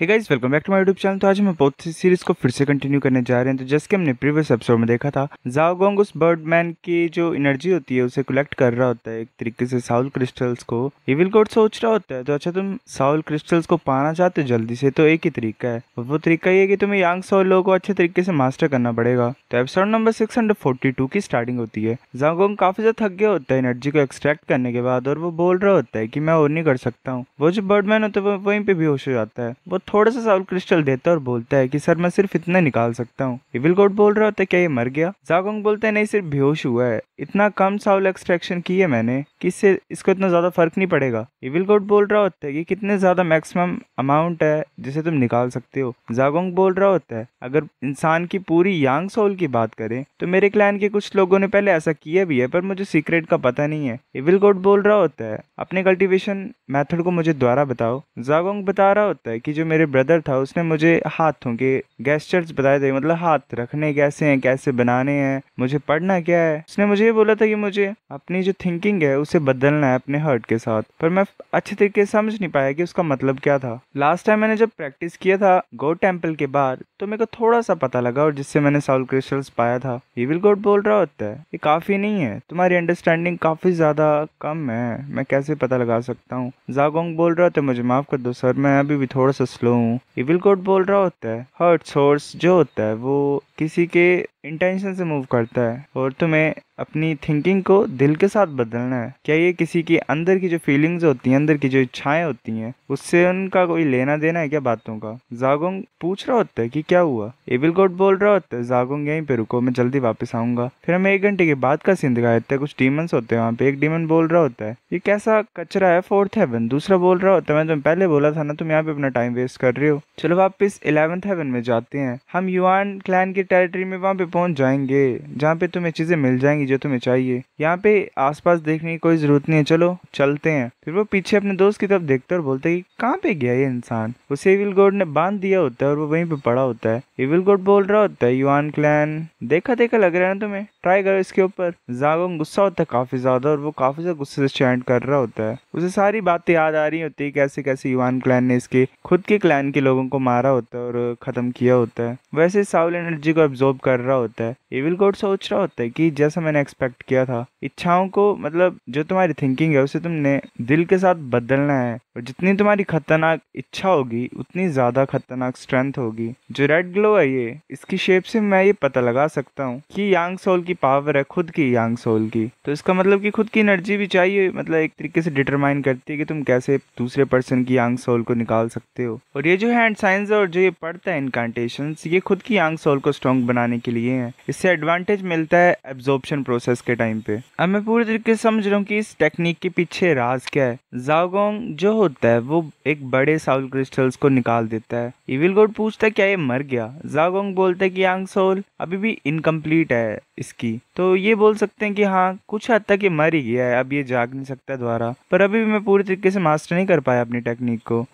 hey guys welcome back to my YouTube channel तो आज हम बहुत सी सीरीज को फिर से कंटिन्यू करने जा रहे हैं तो जैसे कि हमने प्रीवियस एपिसोड में देखा था जाओगोंग उस बर्ड मैन की जो एनर्जी होती है उसे कलेक्ट कर रहा होता है एक तरीके से साउल क्रिस्टल्स को इविल गोड सोच रहा होता है तो अच्छा तुम साउल क्रिस्टल्स को पाना चाहते हो जल्दी से तो एक ही तरीका है वो तरीका ये है कि तुम्हें यंग साउल लोगों को अच्छे तरीके से मास्टर करना पड़ेगा तो एपिसोड नंबर सिक्स की स्टार्टिंग होती है जाओगोंग काफी ज्यादा थक गया होता है एनर्जी को एक्सट्रैक्ट करने के बाद और वो बोल रहा होता है की मैं और नहीं कर सकता हूँ वो जो बर्ड मैन होता है वो वहीं पे बेहोश हो जाता है वो थोड़ा सा साउल क्रिस्टल देता है और बोलता है कि सर मैं सिर्फ इतना निकाल सकता हूँ इविल गोड बोल रहा होता है क्या ये मर गया जागोंग बोलता है नहीं सिर्फ बेहोश हुआ है इतना कम साउल एक्सट्रैक्शन की है मैंने कि इससे इसको इतना ज़्यादा फर्क नहीं पड़ेगा इविल गोड बोल रहा होता है कि कितने ज़्यादा मैक्सिमम अमाउंट है जिसे तुम निकाल सकते हो जागोंग बोल रहा होता है अगर इंसान की पूरी यांग सोल की बात करें तो मेरे क्लैन के कुछ लोगों ने पहले ऐसा किया भी है पर मुझे सीक्रेट का पता नहीं है इविल गोड बोल रहा होता है अपने कल्टिवेशन मेथड को मुझे द्वारा बताओ जागोंग बता रहा होता है कि जो मेरे मेरे ब्रदर था उसने मुझे हाथों के गेस्टर्स बताए थे मतलब हाथ रखने कैसे हैं कैसे बनाने हैं मुझे पढ़ना क्या है उसने मुझे ये बोला था कि मुझे अपनी जो थिंकिंग है उसे बदलना है अपने हर्ट के साथ पर मैं अच्छे तरीके से समझ नहीं पाया कि उसका मतलब क्या था लास्ट टाइम मैंने जब प्रैक्टिस किया था गो टेम्पल के बाद तो मेरे को थोड़ा सा पता लगा और जिससे मैंने साउल क्रिस्टल्स पाया था विल गोड बोल रहा होता है ये काफ़ी नहीं है तुम्हारी अंडरस्टैंडिंग काफ़ी ज़्यादा कम है मैं कैसे पता लगा सकता हूँ जागोंग बोल रहा था मुझे माफ़ कर दो सर मैं अभी भी थोड़ा सा लो हूँ इविल कोड बोल रहा होता है हर्ट सोर्स जो होता है वो किसी के इंटेंशन से मूव करता है और तुम्हें अपनी थिंकिंग को दिल के साथ बदलना है क्या ये किसी की अंदर की जो फीलिंग्स होती हैं अंदर की जो इच्छाएं होती हैं उससे उनका कोई लेना देना है क्या बातों का जागोंग पूछ रहा होता है कि क्या हुआ एविल गोड बोल रहा होता है जागोंग यहीं पे रुको मैं जल्दी वापस आऊंगा फिर हमें एक घंटे के बाद का सीन दिखाया जाता है कुछ डीमंस होते हैं वहाँ पे एक डीमन बोल रहा होता है ये कैसा कचरा है फोर्थ हेवन दूसरा बोल रहा होता है मैं तुम्हें पहले बोला था ना तुम यहाँ पे अपना टाइम वेस्ट कर रहे हो चलो वापस इलेवंथ हेवन में जाते हैं हम युआन क्लैन की टेरिटरी में वहाँ पे पहुंच जाएंगे जहाँ पे तुम्हें चीज़ें मिल जाएंगी जो तुम्हें चाहिए यहाँ पे आसपास देखने की कोई ज़रूरत नहीं है चलो चलते हैं फिर वो पीछे अपने दोस्त की तरफ देखते और बोलते कि कहाँ पे गया ये इंसान उसे इविल गोड ने बांध दिया होता है और वो वहीं पे पड़ा होता है इविल गोड बोल रहा होता है युवान क्लैन देखा देखा लग रहा है ना तुम्हें ट्राई करो इसके ऊपर जागोंग गुस्सा होता है काफी ज्यादा और वो काफी ज्यादा गुस्से से स्टैंड कर रहा होता है उसे सारी बातें याद आ रही होती है कैसे कैसे युवान क्लैन ने इसके खुद के क्लैन के लोगों को मारा होता है और खत्म किया होता है वैसे साउल एनर्जी को एब्जॉर्ब कर रहा रहा होता है एविल गॉड सोच रहा होता है कि जैसा मैंने एक्सपेक्ट किया था इच्छाओं को मतलब जो तुम्हारी थिंकिंग है उसे तुमने दिल के साथ बदलना है और जितनी तुम्हारी खतरनाक इच्छा होगी उतनी ज़्यादा खतरनाक स्ट्रेंथ होगी जो रेड ग्लो है ये इसकी शेप से मैं ये पता लगा सकता हूँ कि यांग सोल की पावर है खुद की यांग सोल की तो इसका मतलब कि खुद की एनर्जी भी चाहिए मतलब एक तरीके से डिटरमाइन करती है कि तुम कैसे दूसरे पर्सन की यांग सोल को निकाल सकते हो और ये जो हैंड साइंस और जो ये पढ़ता है इनकांटेशन ये खुद की यांग सोल को स्ट्रॉन्ग बनाने के लिए ये हैं इससे एडवांटेज मिलता है एब्जॉर्प्शन प्रोसेस के टाइम पे अब मैं पूरी तरीके से समझ रहा हूँ कि इस टेक्निक के पीछे राज क्या है जागोंग जो होता है वो एक बड़े साउल क्रिस्टल्स को निकाल देता है इविल गोड पूछता है क्या ये मर गया जागोंग बोलता है कि यांग सोल अभी भी इनकम्प्लीट है इसकी तो ये बोल सकते हैं कि हाँ कुछ हद तक ये मर ही गया है अब ये जाग नहीं सकता द्वारा पर अभी भी मैं पूरी तरीके से मास्टर नहीं कर पाया अपनी टेक्निक को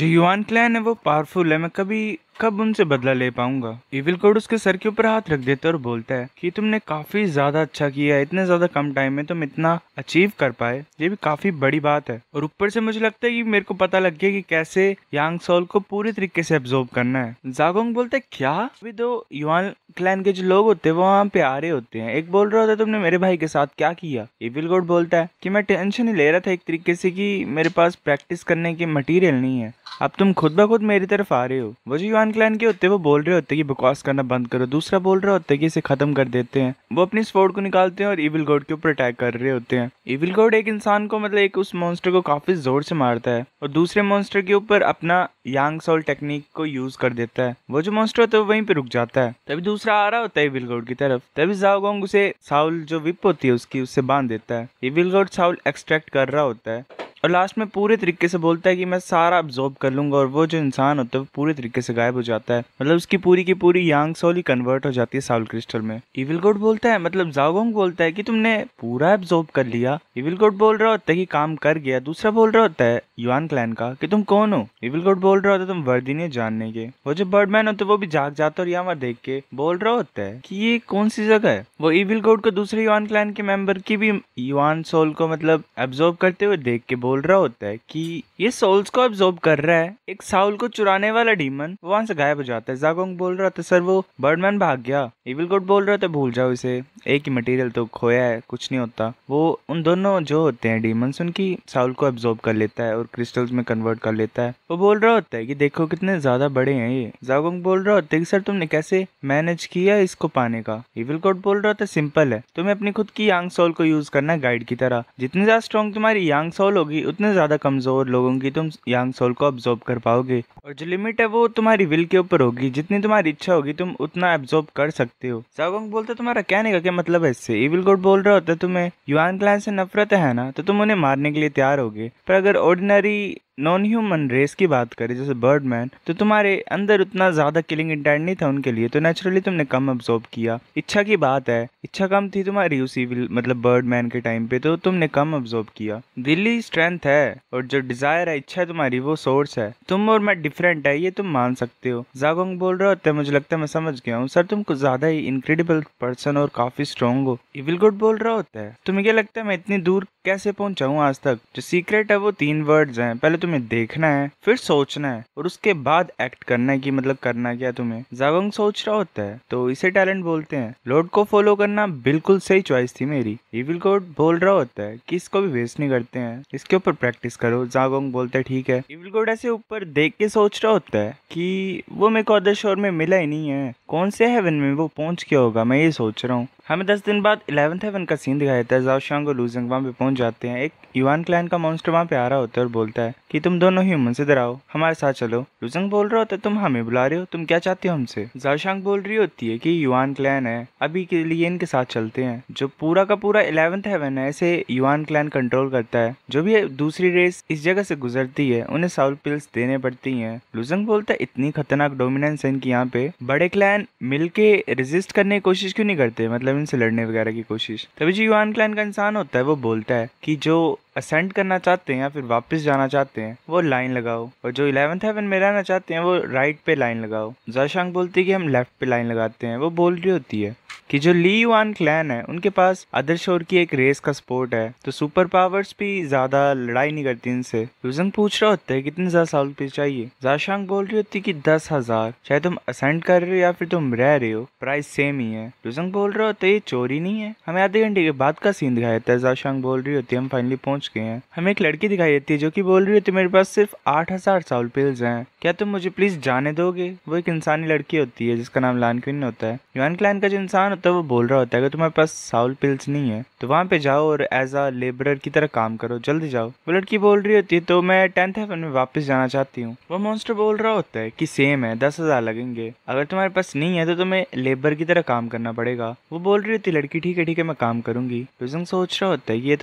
जो युवान क्लैन है वो पावरफुल है मैं कभी कब उनसे बदला ले पाऊंगा इविल कोड उसके सर के ऊपर हाथ रख देता है और बोलता है कि तुमने काफी ज्यादा अच्छा किया है इतने ज्यादा कम टाइम में तुम इतना अचीव कर पाए ये भी काफी बड़ी बात है और ऊपर से मुझे लगता है कि मेरे को पता लग गया कि कैसे यांग सोल को पूरी तरीके से एब्जॉर्ब करना है जागोंग बोलते है क्या अभी तो युवान क्लैन के जो लोग होते हैं वो वहाँ पे आ रहे होते हैं एक बोल रहा होता है तुमने मेरे भाई के साथ क्या किया इविल गोड बोलता है कि मैं टेंशन ही ले रहा था एक तरीके से कि मेरे पास प्रैक्टिस करने के मटेरियल नहीं है अब तुम खुद ब खुद मेरी तरफ आ रहे हो वो जो युवान क्लैन के होते हैं वो बोल रहे होते हैं कि बकवास करना बंद करो दूसरा बोल रहा होता है कि इसे खत्म कर देते हैं वो अपनी स्पोर्ट को निकालते हैं और इविल गोड के ऊपर अटैक कर रहे होते हैं इविल गोड एक इंसान को मतलब एक उस मॉन्स्टर को काफी जोर से मारता है और दूसरे मॉन्स्टर के ऊपर अपना यांग सोल टेक्निक को यूज कर देता है वो जो मॉन्स्टर होता है वो वहीं पर रुक जाता है तभी दूसरा आ रहा होता है इविल गोड की तरफ तभी जाओगोंग उसे साउल जो विप होती है उसकी उससे बांध देता है इविल गॉड साउल एक्सट्रैक्ट कर रहा होता है और लास्ट में पूरे तरीके से बोलता है कि मैं सारा अब्जॉर्ब कर लूंगा और वो जो इंसान होता है वो पूरे तरीके से गायब हो जाता है मतलब उसकी पूरी की पूरी यांग सोल ही कन्वर्ट हो जाती है साउल क्रिस्टल में इविल गोड बोलता है मतलब जागोंग बोलता है कि तुमने पूरा एब्जॉर्ब कर लिया इविल गोड बोल रहा होता है कि काम कर गया दूसरा बोल रहा होता है युवान क्लैन का कि तुम कौन हो इविल गोड बोल रहा होता है तुम ने जानने के वो जो बर्डमैन मैन होते वो भी जाग जाता है और यहाँ देख के बोल रहा होता है की ये कौन सी जगह है वो इविल गोड को दूसरे युवान क्लैन के मेंबर की भी युवान सोल को मतलब एब्जॉर्ब करते हुए देख के बोल बोल रहा होता है कि ये सोल्स को एब्जॉर्ब कर रहा है एक साउल को चुराने वाला डीमन वहां से गायब हो जाता है जागोंग बोल रहा था सर वो बर्डमैन भाग गया इविल गुड बोल रहा था भूल जाओ इसे एक ही मटेरियल तो खोया है कुछ नहीं होता वो उन दोनों जो होते हैं डीमंस उनकी साउल को एब्जॉर्ब कर लेता है और क्रिस्टल्स में कन्वर्ट कर लेता है वो बोल रहा होता है कि देखो कितने ज्यादा बड़े हैं ये जागोंग बोल रहा होता है कि सर तुमने कैसे मैनेज किया इसको पाने का इविल गुड बोल रहा था सिंपल है तुम्हें अपनी खुद की यांग सोल को यूज करना गाइड की तरह जितनी ज्यादा स्ट्रॉन्ग तुम्हारी यांग सोल होगी होगी उतने ज़्यादा कमज़ोर लोगों की तुम यांग सोल को ऑब्जॉर्ब कर पाओगे और जो लिमिट है वो तुम्हारी विल के ऊपर होगी जितनी तुम्हारी इच्छा होगी तुम उतना एब्जॉर्व कर सकते हो सागोंग बोलते तुम्हारा कहने का क्या मतलब है इससे इविल गोड बोल रहा होता है तुम्हें युवान क्लान से नफरत है ना तो तुम उन्हें मारने के लिए तैयार होगे पर अगर ऑर्डिनरी नॉन ह्यूमन रेस की बात करें जैसे बर्डमैन तो तुम्हारे अंदर उतना ज़्यादा किलिंग इंटेंट नहीं था उनके लिए तो नेचुरली तुमने कम अब्जॉर्ब किया इच्छा की बात है इच्छा कम थी तुम्हारी उसी मतलब बर्डमैन के टाइम पे तो तुमने कम अब्जॉर्ब किया दिल्ली स्ट्रेंथ है और जो डिज़ायर है इच्छा है तुम्हारी वो सोर्स है तुम और मैं डिफरेंट है ये तुम मान सकते हो जागोंग बोल रहे होते मुझे लगता है मैं समझ गया हूँ सर तुम कुछ ज़्यादा ही इनक्रेडिबल पर्सन और काफ़ी स्ट्रॉन्ग हो इविल गुड बोल रहा होता है तुम्हें क्या लगता है मैं इतनी दूर कैसे पहुंचाऊं आज तक जो सीक्रेट है वो तीन वर्ड्स हैं पहले तुम्हें देखना है फिर सोचना है और उसके बाद एक्ट करना है कि मतलब करना क्या तुम्हें जावंग सोच रहा होता है तो इसे टैलेंट बोलते हैं लॉर्ड को फॉलो करना बिल्कुल सही चॉइस थी मेरी इविल कोड बोल रहा होता है कि इसको भी वेस्ट नहीं करते हैं इसके ऊपर प्रैक्टिस करो जागोंग बोलता है ठीक है इविल कोड ऐसे ऊपर देख के सोच रहा होता है कि वो मेरे को अदर शोर में मिला ही नहीं है कौन से हेवन में वो पहुंच गया होगा मैं ये सोच रहा हूँ हमें दस दिन बाद इलेवंथ हेवन का सीन दिखाया जाता है जाओ शांग और लूजंग वहाँ पे पहुंच जाते हैं एक युवान क्लैन का मॉन्स्टर वहाँ पे आ रहा होता है और बोलता है कि तुम दोनों ह्यूमन से डराओ हमारे साथ चलो लूजंग बोल रहा होता है तुम हमें बुला रहे हो तुम क्या चाहते हो हमसे जाओशांग बोल रही होती है की युवान क्लैन है अभी के लिए इनके साथ चलते हैं जो पूरा का पूरा इलेवंथ हेवन है इसे युवान क्लैन कंट्रोल करता है जो भी दूसरी रेस इस जगह से गुजरती है उन्हें साउल पिल्स देने पड़ती है लूजंग बोलता है इतनी खतरनाक डोमिनेंस है इनकी यहाँ पे बड़े क्लैन मिल के रेजिस्ट करने की कोशिश क्यों नहीं करते मतलब से लड़ने वगैरह की कोशिश तभी जो युआन क्लैन का इंसान होता है वो बोलता है कि जो असेंड करना चाहते हैं या फिर वापस जाना चाहते हैं वो लाइन लगाओ और जो इलेवंथ हेवन में रहना चाहते हैं वो राइट पे लाइन लगाओ जाशांग बोलती है कि हम लेफ्ट पे लाइन लगाते हैं वो बोल रही होती है कि जो ली युआन क्लैन है उनके पास अदर शोर की एक रेस का सपोर्ट है तो सुपर पावर्स भी ज्यादा लड़ाई नहीं करती इनसे यूजन पूछ रहा होता है कितने ज्यादा साल पे चाहिए जाशांग बोल रही होती है कि दस हजार चाहे तुम असेंड कर रहे हो या फिर तुम रह रहे हो प्राइस सेम ही है यूजन बोल रहा होता है ये चोरी नहीं है हमें आधे घंटे के बाद का सीन दिखाया जाता है जाशांग बोल रही होती है हम फाइनली पहुंच છકે હે હમે એક લડકી દિખાઈ દેતી હૈ જો કી બોલ રહી હો તેરે પાસ સિફ 8000 સાઉલ પિલ્સ હૈ ક્યા તુમ મુજે પ્લીઝ જાને દોગે વો એક ઇન્સાની લડકી હોતી હૈ જિસકા નામ લાન ક્વીન હોતા હૈ યોન ક્લન કા જ ઇન્સાન હોતા હૈ વો બોલ રહા હોતા હૈ કે તુમરે પાસ સાઉલ પિલ્સ નહીં હૈ તો વાહ પે જાઓ ઓર એઝ અ લેબરર કી તરહ કામ કરો જલ્દી જાઓ વો લડકી બોલ રહી હોતી તો મે 10થ હેવન મે વાપસ જાના ચાહતી હું વો モンスター બોલ રહા હોતા હૈ કે સેમ હે 10000 લગેંગે અગર તુમરે પાસ નહીં હૈ તો તુમે લેબર કી તરહ કામ karna padega વો બોલ રહી હતી લડકી ઠીક હે ઠીક હે મે કામ करूंगी યોંગ સોચ રહા હોતા હૈ યે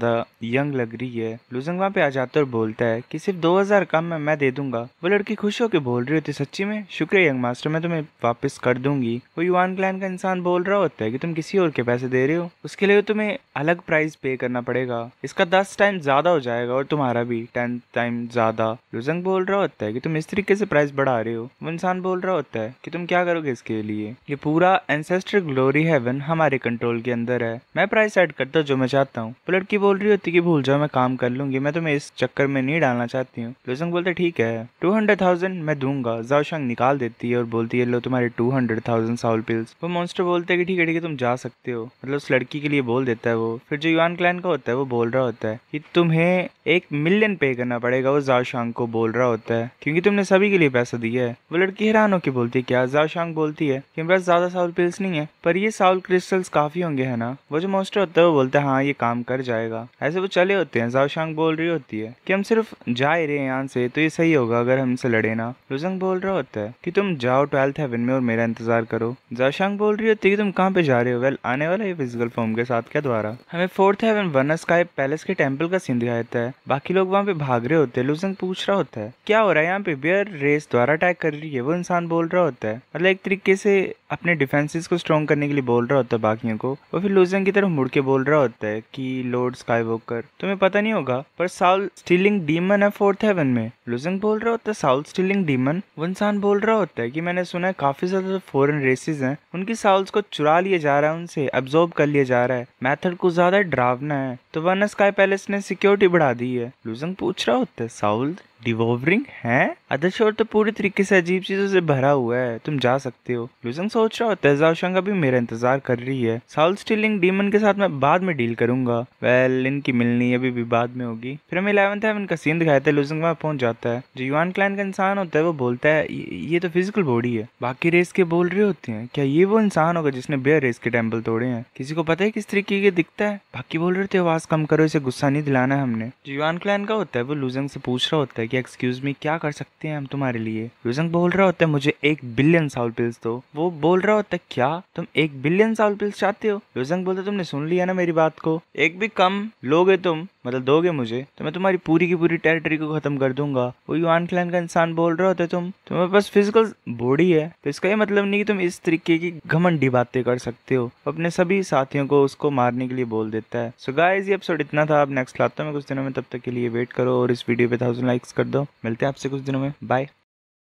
તો यंग लग रही है लुजंग वहाँ पे आ जाता और बोलता है कि सिर्फ दो हजार कम में मैं दे दूंगा वो लड़की खुश होकर बोल रही होती सच्ची में शुक्रिया यंग मास्टर मैं तुम्हें वापस कर दूंगी वो युवान क्लैन का इंसान बोल रहा होता है कि तुम किसी और के पैसे दे रहे हो उसके लिए तुम्हें अलग प्राइस पे करना पड़ेगा इसका दस टाइम ज्यादा हो जाएगा और तुम्हारा भी टेन टाइम ज्यादा लुजंग बोल रहा होता है कि तुम इस तरीके से प्राइस बढ़ा रहे हो वो इंसान बोल रहा होता है कि तुम क्या करोगे इसके लिए ये पूरा एंसेस्टर ग्लोरी हेवन हमारे कंट्रोल के अंदर है मैं प्राइस एड करता हूँ जो मैं चाहता हूँ वो लड़की बोल रही इतनी कि भूल जाओ मैं काम कर लूंगी मैं तुम्हें इस चक्कर में नहीं डालना चाहती हूँ लुसंग बोलते ठीक है टू हंड्रेड थाउजेंड मैं दूंगा जाओशंग निकाल देती है और बोलती है लो तुम्हारे two hundred thousand soul pills वो मॉन्स्टर बोलते है कि ठीक है ठीक है तुम जा सकते हो मतलब उस लड़की के लिए बोल देता है वो फिर जो युवान क्लैन का होता है वो बोल रहा होता है कि तुम्हें एक मिलियन पे करना पड़ेगा वो जाओशांग को बोल रहा होता है क्योंकि तुमने सभी के लिए पैसा दिया है वो लड़की हैरान होकर बोलती है क्या जाओशांग बोलती है कि बस ज्यादा साउल पिल्स नहीं है पर ये साउल क्रिस्टल्स काफी होंगे है ना वो जो मॉन्स्टर होता है वो बोलता है हाँ ये काम कर जाएगा ऐसे वो चले होते हैं जाओशांग बोल रही होती है कि हम सिर्फ जा ही रहे हैं यहाँ से तो ये सही होगा अगर हमसे लड़े ना लुजंग बोल रहा होता है कि तुम जाओ ट्वेल्थ हेवन में और मेरा इंतजार करो जाओशांग बोल रही होती है कि तुम कहाँ पे जा रहे हो वेल आने वाला है फिजिकल फॉर्म के साथ क्या द्वारा हमें fourth heaven one sky palace के टेम्पल का सीन दिखाया जाता है बाकी लोग वहाँ पे भाग रहे होते हैं लुजंग पूछ रहा होता है क्या हो रहा है यहाँ पे बियर रेस द्वारा अटैक कर रही है वो इंसान बोल रहा होता है मतलब एक तरीके से अपने डिफेंसिस को स्ट्रॉन्ग करने के लिए बोल रहा होता है बाकियों को और फिर लूजन की तरफ मुड़ के बोल रहा होता है कि लॉर्ड वोकर तुम्हें पता नहीं होगा पर साउल स्टीलिंग डीमन है फोर्थ हेवन में लूजन बोल रहा होता है साउल स्टीलिंग डीमन वो इंसान बोल रहा होता है कि मैंने सुना है काफी ज्यादा जो फॉरन रेसेस हैं उनकी साउल्स को चुरा लिया जा रहा है उनसे अब्जॉर्ब कर लिया जा रहा है मैथड को ज्यादा डरावना है तो वन स्काई पैलेस ने सिक्योरिटी बढ़ा दी है लूजन पूछ रहा होता है साउल डिवोवरिंग है आदर्श शोर तो पूरी तरीके से अजीब चीजों से भरा हुआ है तुम जा सकते हो लुजंग सोच रहा होता है जाओशंगा मेरा इंतजार कर रही है साउल स्टीलिंग डीमन के साथ मैं बाद में डील करूंगा वेल इनकी मिलनी अभी भी बाद में होगी फिर हम इलेवंथ है इनका सीन दिखाया था लुजंग वहाँ पहुंच जाता है जो युवान क्लाइन का इंसान होता है वो बोलता है ये तो फिजिकल बॉडी है बाकी रेस के बोल रहे होते हैं क्या ये वो इंसान होगा जिसने बेयर रेस के टेम्पल तोड़े हैं किसी को पता है किस तरीके के दिखता है बाकी बोल रहे थे आवाज कम करो इसे गुस्सा नहीं दिलाना है हमने जो युवान क्लाइन का होता है वो लुजंग से पूछ रहा होता है कि कि एक्सक्यूज़ मी क्या कर सकते हैं हम तुम्हारे लिए यूजंग बोल रहा होता है मुझे एक बिलियन साउल पिल्स दो वो बोल रहा होता है क्या तुम एक बिलियन साउल पिल्स चाहते हो यूजंग बोलते तुमने सुन लिया ना मेरी बात को एक भी कम लोगे तुम मतलब दोगे मुझे तो मैं तुम्हारी पूरी की पूरी टेरिटरी को खत्म कर दूंगा वो युवान क्लैन का इंसान बोल रहे होते तुम तुम्हारे तो पास फिजिकल बॉडी है तो इसका ये मतलब नहीं कि तुम इस तरीके की घमंडी बातें कर सकते हो अपने सभी साथियों को उसको मारने के लिए बोल देता है सो so गाइस ये एपिसोड इतना था आप नेक्स्ट लाता हूँ मैं कुछ दिनों में तब तक के लिए वेट करो और इस वीडियो पे थाउजेंड लाइक्स कर दो मिलते हैं आपसे कुछ दिनों में बाय